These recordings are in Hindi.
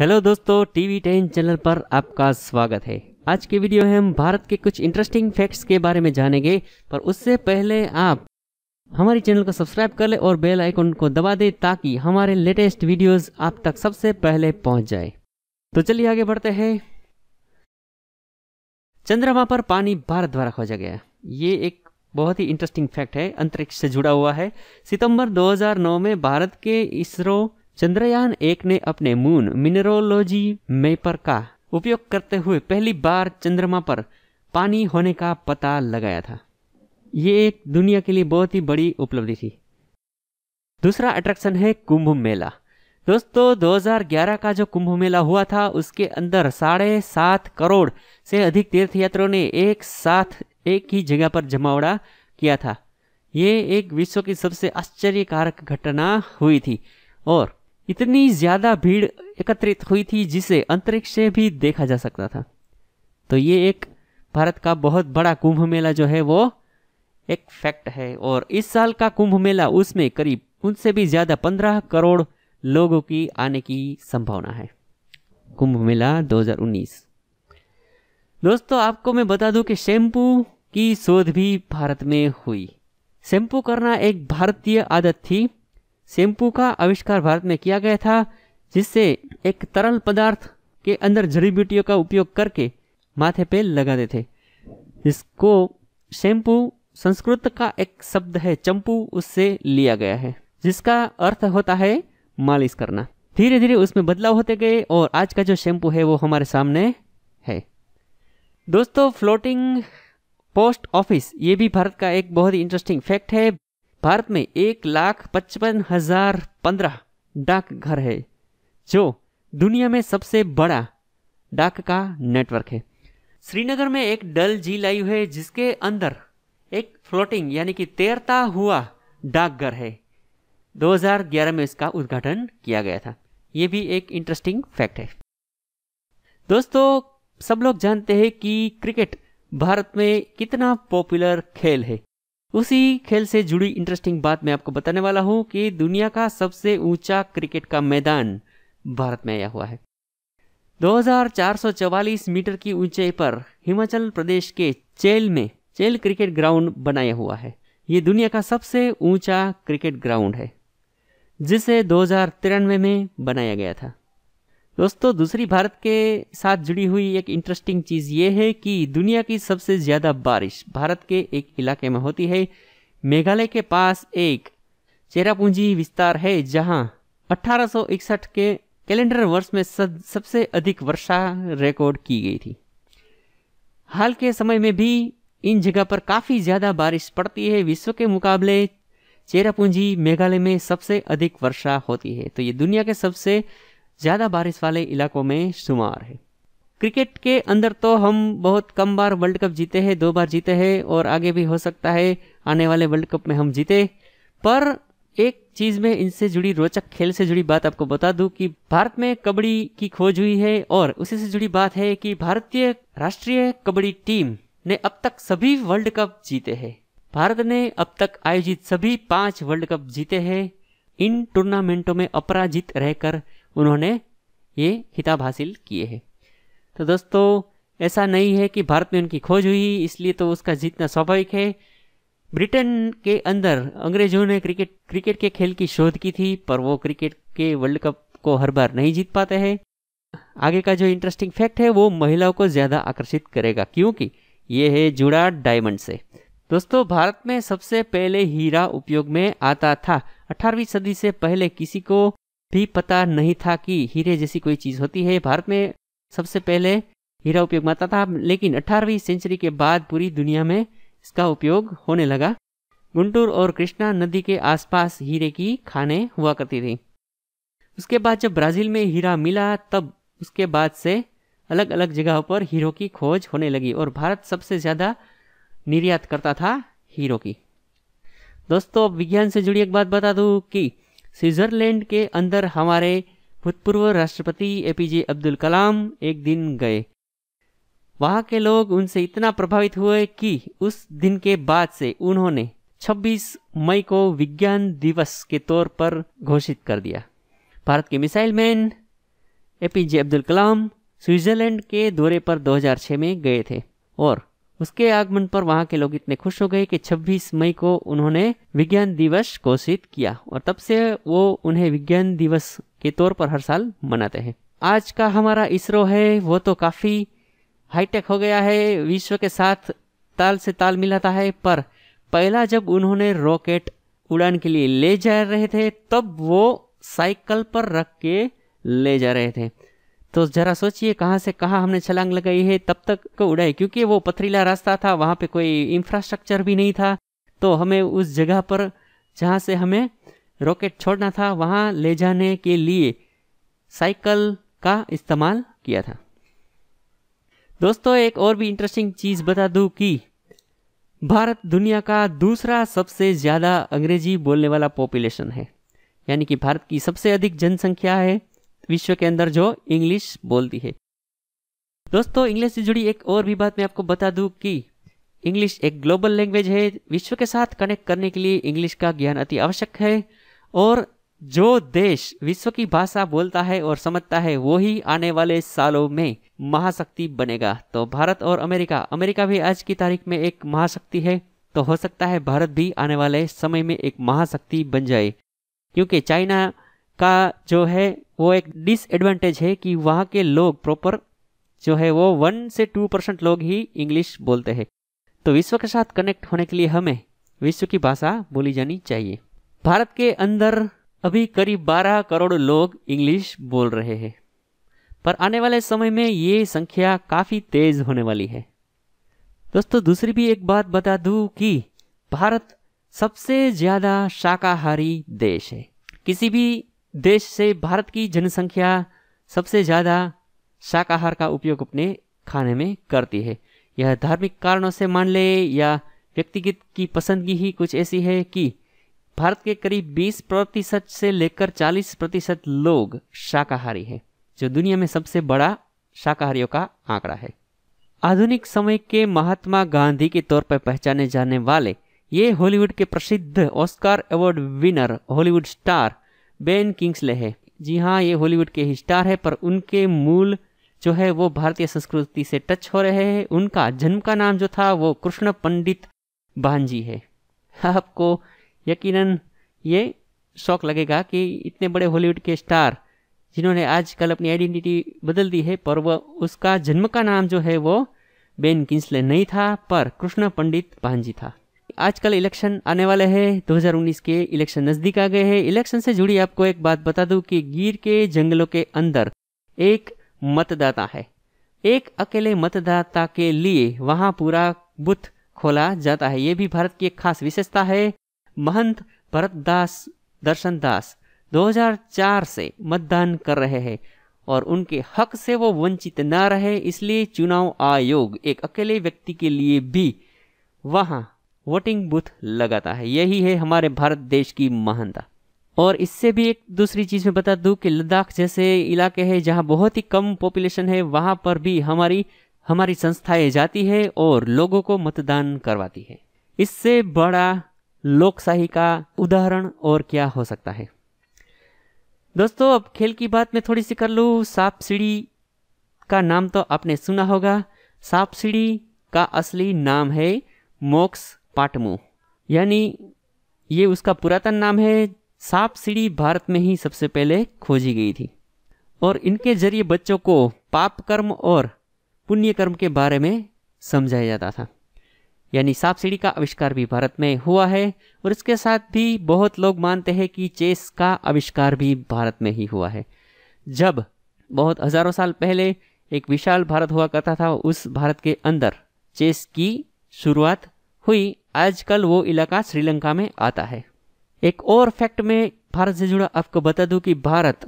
हेलो दोस्तों टीवी टेन चैनल पर आपका स्वागत है आज के वीडियो में हम भारत के कुछ इंटरेस्टिंग फैक्ट्स के बारे में जानेंगे पर उससे पहले आप हमारे चैनल को सब्सक्राइब कर ले और बेल आइकन को दबा दे ताकि हमारे लेटेस्ट वीडियोस आप तक सबसे पहले पहुंच जाए तो चलिए आगे बढ़ते हैं चंद्रमा पर पानी भारत द्वारा खोजा गया ये एक बहुत ही इंटरेस्टिंग फैक्ट है अंतरिक्ष से जुड़ा हुआ है सितंबर 2009 में भारत के इसरो चंद्रयान एक ने अपने मून मिनरोलॉजी मेपर का उपयोग करते हुए पहली बार चंद्रमा पर पानी होने का पता लगाया था ये एक दुनिया के लिए बहुत ही बड़ी उपलब्धि थी दूसरा अट्रैक्शन है कुंभ मेला दोस्तों 2011 का जो कुंभ मेला हुआ था उसके अंदर साढ़े सात करोड़ से अधिक तीर्थयात्रियों ने एक साथ एक ही जगह पर जमावड़ा किया था ये एक विश्व की सबसे आश्चर्यकारक घटना हुई थी और इतनी ज्यादा भीड़ एकत्रित हुई थी जिसे अंतरिक्ष से भी देखा जा सकता था तो ये एक भारत का बहुत बड़ा कुंभ मेला जो है वो एक फैक्ट है और इस साल का कुंभ मेला उसमें करीब उनसे भी ज़्यादा पंद्रह करोड़ लोगों की आने की संभावना है कुंभ मेला 2019 दोस्तों आपको मैं बता दूं कि शैम्पू की शोध भी भारत में हुई शैम्पू करना एक भारतीय आदत थी शैम्पू का आविष्कार भारत में किया गया था जिससे एक तरल पदार्थ के अंदर जड़ी बूटियों का उपयोग करके माथे पे लगाते थे इसको शैम्पू संस्कृत का एक शब्द है चंपू उससे लिया गया है जिसका अर्थ होता है मालिश करना धीरे धीरे उसमें बदलाव होते गए और आज का जो शैम्पू है वो हमारे सामने है दोस्तों फ्लोटिंग पोस्ट ऑफिस ये भी भारत का एक बहुत ही इंटरेस्टिंग फैक्ट है भारत में एक लाख पचपन हजार पंद्रह डाकघर है जो दुनिया में सबसे बड़ा डाक का नेटवर्क है श्रीनगर में एक डल झील आई है जिसके अंदर एक फ्लोटिंग यानी कि तैरता हुआ डाकघर है 2011 में इसका उद्घाटन किया गया था यह भी एक इंटरेस्टिंग फैक्ट है दोस्तों सब लोग जानते हैं कि क्रिकेट भारत में कितना पॉपुलर खेल है उसी खेल से जुड़ी इंटरेस्टिंग बात मैं आपको बताने वाला हूँ कि दुनिया का सबसे ऊंचा क्रिकेट का मैदान भारत में आया हुआ है 2444 मीटर की ऊंचाई पर हिमाचल प्रदेश के चेल में चेल क्रिकेट ग्राउंड बनाया हुआ है ये दुनिया का सबसे ऊंचा क्रिकेट ग्राउंड है जिसे दो में बनाया गया था दोस्तों दूसरी भारत के साथ जुड़ी हुई एक इंटरेस्टिंग चीज़ ये है कि दुनिया की सबसे ज़्यादा बारिश भारत के एक इलाके में होती है मेघालय के पास एक चेरापूंजी विस्तार है जहां 1861 के कैलेंडर वर्ष में सबसे अधिक वर्षा रिकॉर्ड की गई थी हाल के समय में भी इन जगह पर काफ़ी ज़्यादा बारिश पड़ती है विश्व के मुकाबले चेरापूंजी मेघालय में सबसे अधिक वर्षा होती है तो ये दुनिया के सबसे ज़्यादा बारिश वाले इलाकों में शुमार है क्रिकेट के अंदर तो हम बहुत कम बार वर्ल्ड कप जीते हैं दो बार जीते हैं और आगे भी हो सकता है आने वाले वर्ल्ड कप में हम जीते पर एक चीज़ में इनसे जुड़ी रोचक खेल से जुड़ी बात आपको बता दूं कि भारत में कबड्डी की खोज हुई है और उसी से जुड़ी बात है कि भारतीय राष्ट्रीय कबड्डी टीम ने अब तक सभी वर्ल्ड कप जीते हैं भारत ने अब तक आयोजित सभी पांच वर्ल्ड कप जीते हैं इन टूर्नामेंटों में अपराजित रहकर उन्होंने ये खिताब हासिल किए हैं तो दोस्तों ऐसा नहीं है कि भारत में उनकी खोज हुई इसलिए तो उसका जीतना स्वाभाविक है ब्रिटेन के अंदर अंग्रेजों ने क्रिकेट क्रिकेट के खेल की शोध की थी पर वो क्रिकेट के वर्ल्ड कप को हर बार नहीं जीत पाते हैं आगे का जो इंटरेस्टिंग फैक्ट है वो महिलाओं को ज़्यादा आकर्षित करेगा क्योंकि ये है जुड़ा डायमंड से दोस्तों भारत में सबसे पहले हीरा उपयोग में आता था 18वीं सदी से पहले किसी को भी पता नहीं था कि हीरे जैसी कोई चीज़ होती है भारत में सबसे पहले हीरा उपयोग में आता था लेकिन 18वीं सेंचुरी के बाद पूरी दुनिया में इसका उपयोग होने लगा गुंटूर और कृष्णा नदी के आसपास हीरे की खाने हुआ करती थी उसके बाद जब ब्राज़ील में हीरा मिला तब उसके बाद से अलग अलग जगहों पर हीरो की खोज होने लगी और भारत सबसे ज़्यादा निर्यात करता था हीरो की दोस्तों विज्ञान से जुड़ी एक बात बता दूँ कि स्विट्ज़रलैंड के अंदर हमारे भूतपूर्व राष्ट्रपति एपीजे अब्दुल कलाम एक दिन गए वहाँ के लोग उनसे इतना प्रभावित हुए कि उस दिन के बाद से उन्होंने 26 मई को विज्ञान दिवस के तौर पर घोषित कर दिया भारत के missile man APJ Abdul Kalam Switzerland के दौरे पर 2006 में गए थे और उसके आगमन पर वहां के लोग इतने खुश हो गए कि 26 मई को उन्होंने विज्ञान दिवस घोषित किया और तब से वो उन्हें विज्ञान दिवस के तौर पर हर साल मनाते हैं आज का हमारा इसरो है वो तो काफ़ी हाईटेक हो गया है विश्व के साथ ताल से ताल मिलाता है पर पहला जब उन्होंने रॉकेट उड़ान के लिए ले जा रहे थे तब वो साइकिल पर रख के ले जा रहे थे तो जरा सोचिए कहाँ से कहाँ हमने छलांग लगाई है तब तक को उड़ाई क्योंकि वो पथरीला रास्ता था वहाँ पे कोई इंफ्रास्ट्रक्चर भी नहीं था तो हमें उस जगह पर जहाँ से हमें रॉकेट छोड़ना था वहाँ ले जाने के लिए साइकिल का इस्तेमाल किया था दोस्तों एक और भी इंटरेस्टिंग चीज़ बता दूँ कि भारत दुनिया का दूसरा सबसे ज़्यादा अंग्रेजी बोलने वाला पॉपुलेशन है यानी कि भारत की सबसे अधिक जनसंख्या है विश्व के अंदर जो इंग्लिश बोलती है दोस्तों इंग्लिश से जुड़ी एक और भी बात मैं आपको बता दूं कि इंग्लिश एक ग्लोबल लैंग्वेज है विश्व के साथ कनेक्ट करने के लिए इंग्लिश का ज्ञान अति आवश्यक है और जो देश विश्व की भाषा बोलता है और समझता है वो ही आने वाले सालों में महाशक्ति बनेगा तो भारत और अमेरिका अमेरिका भी आज की तारीख में एक महाशक्ति है तो हो सकता है भारत भी आने वाले समय में एक महाशक्ति बन जाए क्योंकि चाइना का जो है वो एक डिसएडवांटेज है कि वहाँ के लोग प्रॉपर जो है वो वन से टू परसेंट लोग ही इंग्लिश बोलते हैं तो विश्व के साथ कनेक्ट होने के लिए हमें विश्व की भाषा बोली जानी चाहिए भारत के अंदर अभी करीब 12 करोड़ लोग इंग्लिश बोल रहे हैं पर आने वाले समय में ये संख्या काफ़ी तेज़ होने वाली है दोस्तों दूसरी भी एक बात बता दूं कि भारत सबसे ज़्यादा शाकाहारी देश है किसी भी देश से भारत की जनसंख्या सबसे ज़्यादा शाकाहार का उपयोग अपने खाने में करती है यह धार्मिक कारणों से मान ले या व्यक्तिगत की पसंदगी ही कुछ ऐसी है कि भारत के करीब 20 प्रतिशत से लेकर 40 प्रतिशत लोग शाकाहारी हैं जो दुनिया में सबसे बड़ा शाकाहारियों का आंकड़ा है आधुनिक समय के महात्मा गांधी के तौर पर पहचाने जाने वाले ये हॉलीवुड के प्रसिद्ध Oscar award winner Hollywood star Ben Kingsley है जी हाँ ये हॉलीवुड के ही स्टार है पर उनके मूल जो है वो भारतीय संस्कृति से टच हो रहे हैं उनका जन्म का नाम जो था वो कृष्ण पंडित भानजी है आपको यकीनन ये शौक लगेगा कि इतने बड़े हॉलीवुड के स्टार जिन्होंने आजकल अपनी आइडेंटिटी बदल दी है पर वह उसका जन्म का नाम जो है वो बेन किंसले नहीं था पर कृष्ण पंडित भानजी था आजकल इलेक्शन आने वाले हैं 2019 के इलेक्शन नज़दीक आ गए हैं इलेक्शन से जुड़ी आपको एक बात बता दूं कि गिर के जंगलों के अंदर एक मतदाता है एक अकेले मतदाता के लिए वहां पूरा बुथ खोला जाता है ये भी भारत की एक खास विशेषता है महंत भरत दास दर्शन दास दो से मतदान कर रहे हैं और उनके हक से वो वंचित ना रहे इसलिए चुनाव आयोग एक अकेले व्यक्ति के लिए भी वहां वोटिंग बूथ लगाता है यही है हमारे भारत देश की महानता और इससे भी एक दूसरी चीज़ में बता दूं कि लद्दाख जैसे इलाके हैं जहाँ बहुत ही कम पॉपुलेशन है वहाँ पर भी हमारी हमारी संस्थाएं जाती है और लोगों को मतदान करवाती है इससे बड़ा लोकशाही का उदाहरण और क्या हो सकता है दोस्तों अब खेल की बात मैं थोड़ी सी कर लूँ सांप सीढ़ी का नाम तो आपने सुना होगा सांप सीढ़ी का असली नाम है मोक्स पाटमो यानी ये उसका पुरातन नाम है सांप सीढ़ी भारत में ही सबसे पहले खोजी गई थी और इनके जरिए बच्चों को पाप कर्म और पुण्य कर्म के बारे में समझाया जाता था यानी सांप सीढ़ी का आविष्कार भी भारत में हुआ है और इसके साथ भी बहुत लोग मानते हैं कि चेस का आविष्कार भी भारत में ही हुआ है जब बहुत हजारों साल पहले एक विशाल भारत हुआ करता था उस भारत के अंदर चेस की शुरुआत हुई आजकल वो इलाका श्रीलंका में आता है एक और फैक्ट में भारत से जुड़ा आपको बता दूं कि भारत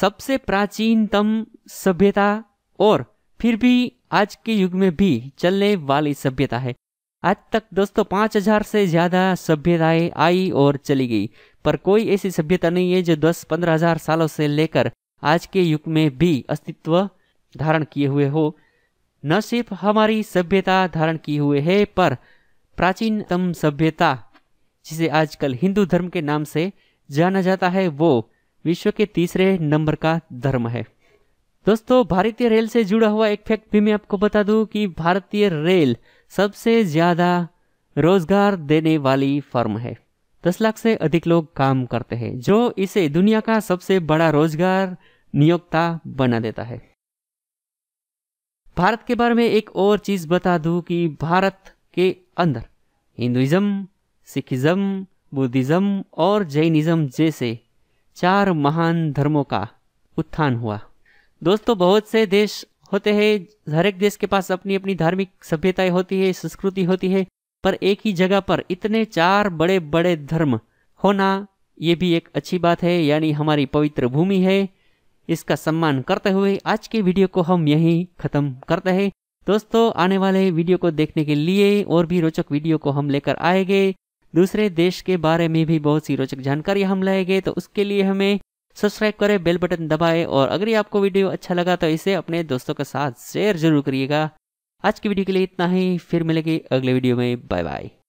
सबसे प्राचीनतम सभ्यता और फिर भी आज के युग में भी चलने वाली सभ्यता है आज तक दोस्तों पांच हजार से ज़्यादा सभ्यताएं आई और चली गई पर कोई ऐसी सभ्यता नहीं है जो दस पंद्रह हजार सालों से लेकर आज के युग में भी अस्तित्व धारण किए हुए हो न सिर्फ हमारी सभ्यता धारण किए हुए है पर प्राचीनतम सभ्यता जिसे आजकल हिंदू धर्म के नाम से जाना जाता है वो विश्व के तीसरे नंबर का धर्म है दोस्तों भारतीय रेल से जुड़ा हुआ एक फैक्ट भी मैं आपको बता दूं कि भारतीय रेल सबसे ज़्यादा रोजगार देने वाली फर्म है दस लाख से अधिक लोग काम करते हैं जो इसे दुनिया का सबसे बड़ा रोजगार नियोक्ता बना देता है भारत के बारे में एक और चीज़ बता दूं कि भारत के अंदर हिंदुज़म सिखिज़म बुद्धिज़्म और जैनिज़्म जैसे चार महान धर्मों का उत्थान हुआ दोस्तों बहुत से देश होते हैं हर एक देश के पास अपनी अपनी धार्मिक सभ्यताएं होती है संस्कृति होती है पर एक ही जगह पर इतने चार बड़े बड़े धर्म होना ये भी एक अच्छी बात है यानी हमारी पवित्र भूमि है इसका सम्मान करते हुए आज के वीडियो को हम यहीं ख़त्म करते हैं दोस्तों आने वाले वीडियो को देखने के लिए और भी रोचक वीडियो को हम लेकर आएंगे दूसरे देश के बारे में भी बहुत सी रोचक जानकारी हम लाएंगे तो उसके लिए हमें सब्सक्राइब करें बेल बटन दबाएं और अगर ये आपको वीडियो अच्छा लगा तो इसे अपने दोस्तों के साथ शेयर जरूर करिएगा आज की वीडियो के लिए इतना ही फिर मिलेगी अगले वीडियो में बाय बाय